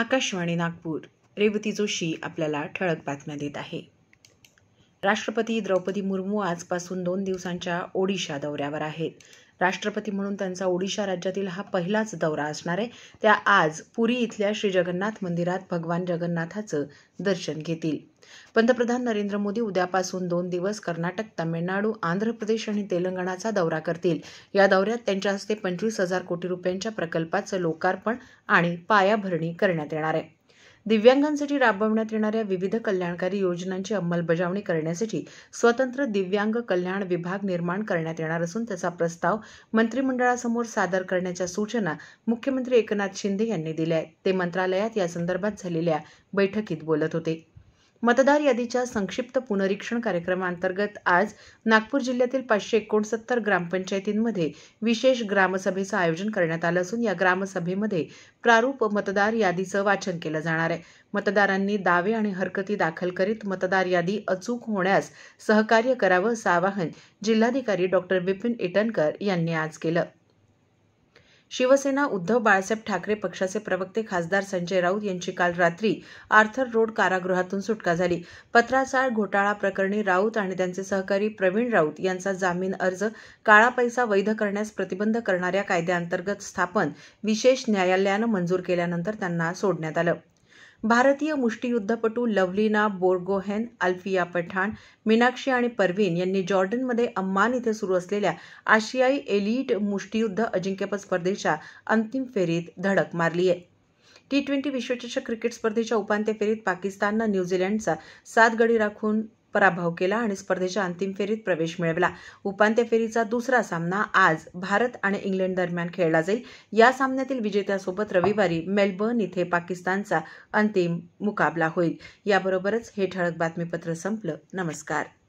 आकाशवाणी नागपूर रेवती जोशी आपल्याला ठळक बातम्या देत आहे राष्ट्रपती द्रौपदी मुर्मू आजपासून दोन दिवसांच्या ओडिशा दौऱ्यावर आहेत राष्ट्रपती म्हणून त्यांचा ओडिशा राज्यातील हा पहिलाच दौरा असणार आहे त्या आज पुरी इथल्या श्री जगन्नाथ मंदिरात भगवान जगन्नाथाचं दर्शन घेतील पंतप्रधान नरेंद्र मोदी उद्यापासून दोन दिवस कर्नाटक तामिळनाडू आंध्र प्रदेश आणि तेलंगणाचा दौरा करतील या दौऱ्यात त्यांच्या हस्ते पंचवीस हजार कोटी रुपयांच्या प्रकल्पाचं लोकार्पण आणि पायाभरणी करण्यात येणार आहे दिव्यांगांसाठी राबवण्यात येणाऱ्या विविध कल्याणकारी योजनांची अंमलबजावणी करण्यासाठी स्वतंत्र दिव्यांग कल्याण विभाग निर्माण करण्यात येणार असून त्याचा प्रस्ताव मंत्रिमंडळासमोर सादर करण्याच्या सूचना मुख्यमंत्री एकनाथ शिंदे यांनी दिल्या आहेत ते मंत्रालयात यासंदर्भात झालेल्या बैठकीत बोलत होते मतदार यादीच्या संक्षिप्त पुनरीक्षण कार्यक्रमांतर्गत आज नागपूर जिल्ह्यातील पाचशे एकोणसत्तर ग्रामपंचायतींमध्ये विशेष ग्रामसभेचं आयोजन करण्यात आलं असून या ग्रामसभेमध्ये प्रारूप मतदार यादीचं वाचन केलं जाणार आहे मतदारांनी दावे आणि हरकती दाखल करीत मतदार यादी अचूक होण्यास सहकार्य करावं असं आवाहन जिल्हाधिकारी डॉक्टर विपिन इटनकर यांनी आज केलं शिवसेना उद्धव बाळासाहेब ठाकरे पक्षाचे प्रवक्ते खासदार संजय राऊत यांची काल रात्री आर्थर रोड कारागृहातून सुटका झाली पत्राचाळ घोटाळा प्रकरणी राऊत आणि त्यांचे सहकारी प्रवीण राऊत यांचा जामीन अर्ज काळा पैसा वैध करण्यास प्रतिबंध करणाऱ्या कायद्याअंतर्गत स्थापन विशेष न्यायालयानं मंजूर केल्यानंतर त्यांना सोडण्यात आलं भारतीय मुष्टीयुद्धपटू लवलीना बोरगोहेन अल्फिया पठाण मीनाक्षी आणि परवीन यांनी जॉर्डनमध्ये अम्मान इथे सुरू असलेल्या आशियाई एलिट मुष्टीयुद्ध अजिंक्यपद स्पर्धेच्या अंतिम फेरीत धडक मारली आहे टी ट्वेंटी विश्वचषक क्रिकेट स्पर्धेच्या उपांत्य फेरीत पाकिस्ताननं न्यूझीलंडचा सात गडी राखून पराभव केला आणि स्पर्धेच्या अंतिम फेरीत प्रवेश मिळवला उपांत्य फेरीचा दुसरा सामना आज भारत आणि इंग्लंड दरम्यान खेळला जाईल या सामन्यातील विजेत्यासोबत रविवारी मेलबर्न इथे पाकिस्तानचा अंतिम मुकाबला होईल याबरोबरच हे ठळक बातमीपत्र संपलं नमस्कार